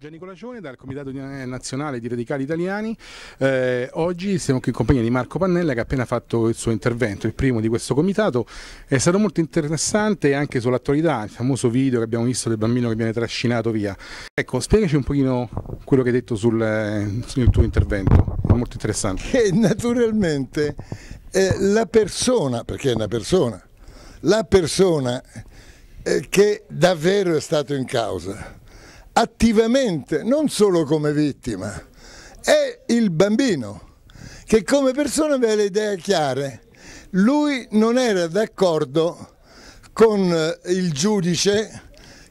Gianni Colacione dal Comitato eh, Nazionale di Radicali Italiani, eh, oggi siamo qui in compagnia di Marco Pannella che ha appena fatto il suo intervento, il primo di questo comitato, è stato molto interessante anche sull'attualità, il famoso video che abbiamo visto del bambino che viene trascinato via. Ecco, spiegaci un pochino quello che hai detto sul, eh, sul tuo intervento, è molto interessante. Che naturalmente eh, la persona, perché è una persona, la persona eh, che davvero è stato in causa, attivamente, non solo come vittima, è il bambino che come persona aveva le idee chiare. Lui non era d'accordo con eh, il giudice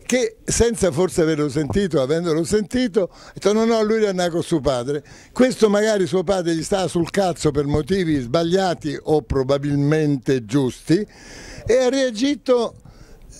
che senza forse averlo sentito, avendolo sentito, ha detto no no, lui era nato con suo padre, questo magari suo padre gli stava sul cazzo per motivi sbagliati o probabilmente giusti e ha reagito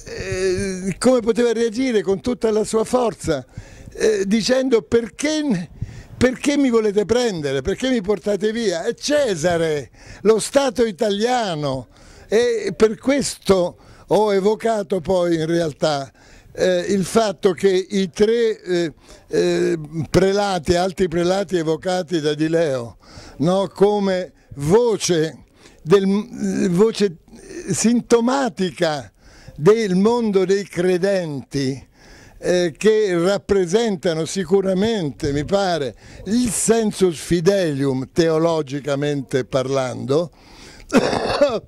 eh, come poteva reagire con tutta la sua forza, eh, dicendo perché, perché mi volete prendere, perché mi portate via? È Cesare, lo Stato italiano e per questo ho evocato poi in realtà eh, il fatto che i tre eh, eh, prelati, altri prelati evocati da Di Leo, no, come voce, del, voce sintomatica del mondo dei credenti eh, che rappresentano sicuramente, mi pare, il sensus fidelium teologicamente parlando,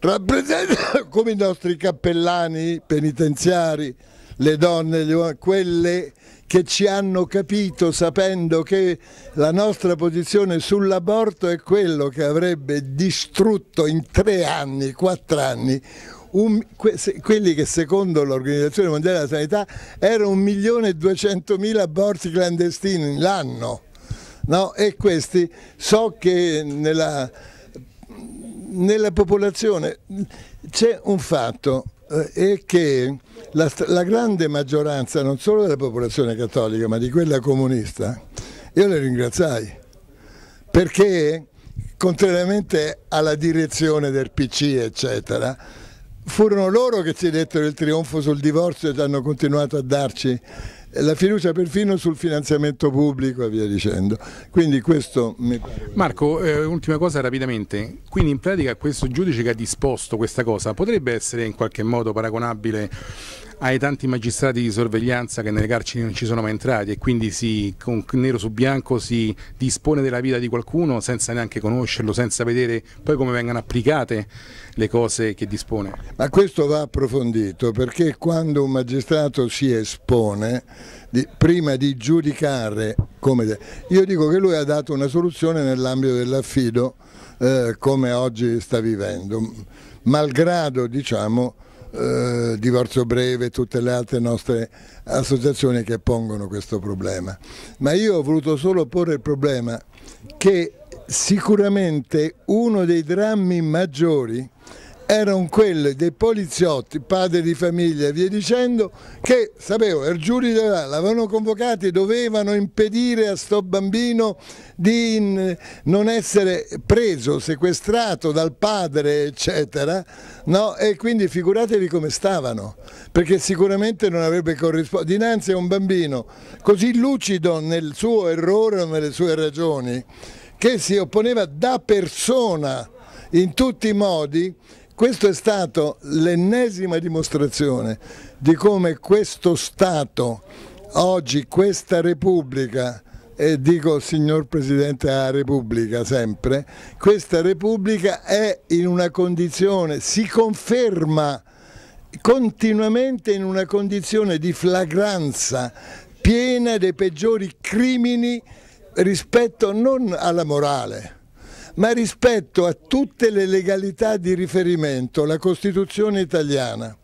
rappresentano come i nostri cappellani penitenziari, le donne, le, quelle che ci hanno capito sapendo che la nostra posizione sull'aborto è quello che avrebbe distrutto in tre anni, quattro anni, un, que, se, quelli che secondo l'Organizzazione Mondiale della Sanità erano 1.200.000 aborti clandestini l'anno. No? E questi so che nella, nella popolazione c'è un fatto è eh, che la, la, grande maggioranza non solo della popolazione cattolica ma di quella comunista, io le ringraziai perché contrariamente alla direzione del PC eccetera, furono loro che si dettero il trionfo sul divorzio e hanno continuato a darci la fiducia perfino sul finanziamento pubblico e via dicendo. Quindi questo mi pare. Marco, eh, ultima cosa rapidamente. Quindi in pratica questo giudice che ha disposto questa cosa potrebbe essere in qualche modo paragonabile ai tanti magistrati di sorveglianza che nelle carceri non ci sono mai entrati e quindi si, con nero su bianco si dispone della vita di qualcuno senza neanche conoscerlo, senza vedere poi come vengano applicate le cose che dispone. Ma questo va approfondito perché quando un magistrato si espone, di, prima di giudicare, come, io dico che lui ha dato una soluzione nell'ambito dell'affido eh, come oggi sta vivendo, malgrado diciamo eh, Divorzio Breve e tutte le altre nostre associazioni che pongono questo problema. Ma io ho voluto solo porre il problema che sicuramente uno dei drammi maggiori erano quelle dei poliziotti, padri di famiglia e via dicendo, che sapevo, il giudice l'avevano convocato e dovevano impedire a sto bambino di non essere preso, sequestrato dal padre, eccetera, no? e quindi figuratevi come stavano, perché sicuramente non avrebbe corrisposto. Dinanzi a un bambino così lucido nel suo errore o nelle sue ragioni, che si opponeva da persona in tutti i modi questo è stato l'ennesima dimostrazione di come questo Stato, oggi questa Repubblica, e dico signor Presidente della Repubblica sempre, questa Repubblica è in una condizione, si conferma continuamente in una condizione di flagranza piena dei peggiori crimini rispetto non alla morale, ma rispetto a tutte le legalità di riferimento, la Costituzione italiana,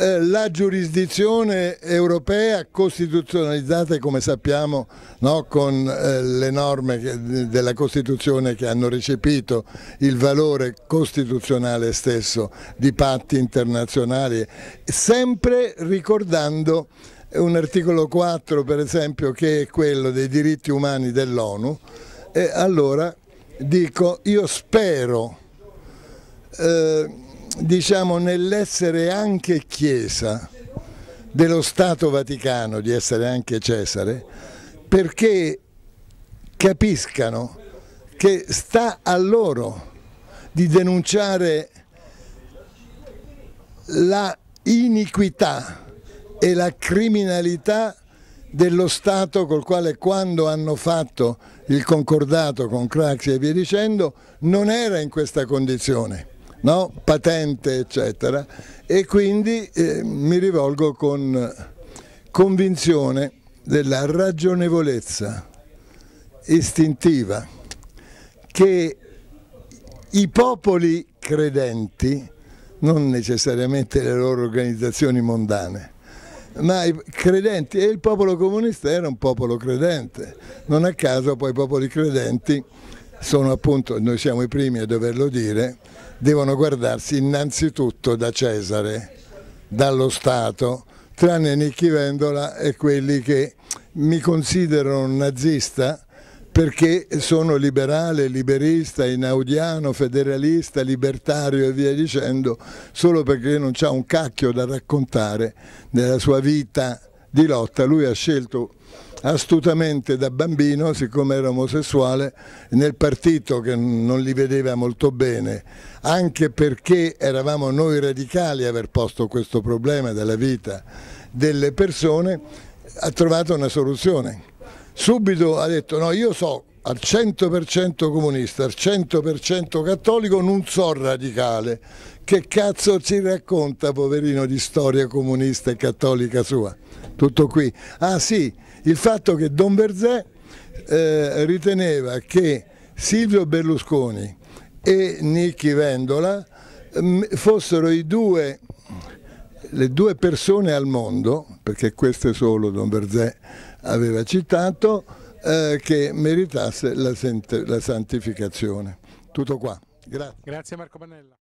eh, la giurisdizione europea costituzionalizzata come sappiamo no, con eh, le norme della Costituzione che hanno recepito il valore costituzionale stesso di patti internazionali, sempre ricordando un articolo 4 per esempio che è quello dei diritti umani dell'ONU, allora dico io spero eh, diciamo nell'essere anche Chiesa dello Stato Vaticano, di essere anche Cesare, perché capiscano che sta a loro di denunciare la iniquità e la criminalità dello Stato col quale quando hanno fatto il concordato con Craxi e via dicendo non era in questa condizione, no? patente eccetera e quindi eh, mi rivolgo con convinzione della ragionevolezza istintiva che i popoli credenti, non necessariamente le loro organizzazioni mondane, ma i credenti e il popolo comunista era un popolo credente, non a caso poi i popoli credenti sono appunto, noi siamo i primi a doverlo dire, devono guardarsi innanzitutto da Cesare, dallo Stato, tranne Nicchi Vendola e quelli che mi considerano un nazista perché sono liberale, liberista, inaudiano, federalista, libertario e via dicendo, solo perché non c'ha un cacchio da raccontare della sua vita di lotta. Lui ha scelto astutamente da bambino, siccome era omosessuale, nel partito che non li vedeva molto bene, anche perché eravamo noi radicali a aver posto questo problema della vita delle persone, ha trovato una soluzione subito ha detto no io so al 100% comunista, al 100% cattolico, non so radicale. Che cazzo ci racconta, poverino, di storia comunista e cattolica sua? Tutto qui. Ah sì, il fatto che Don Berzè eh, riteneva che Silvio Berlusconi e Nicchi Vendola eh, fossero due, le due persone al mondo, perché queste solo Don Berzè aveva citato, eh, che meritasse la, la santificazione. Tutto qua. Grazie. Grazie Marco Pannella.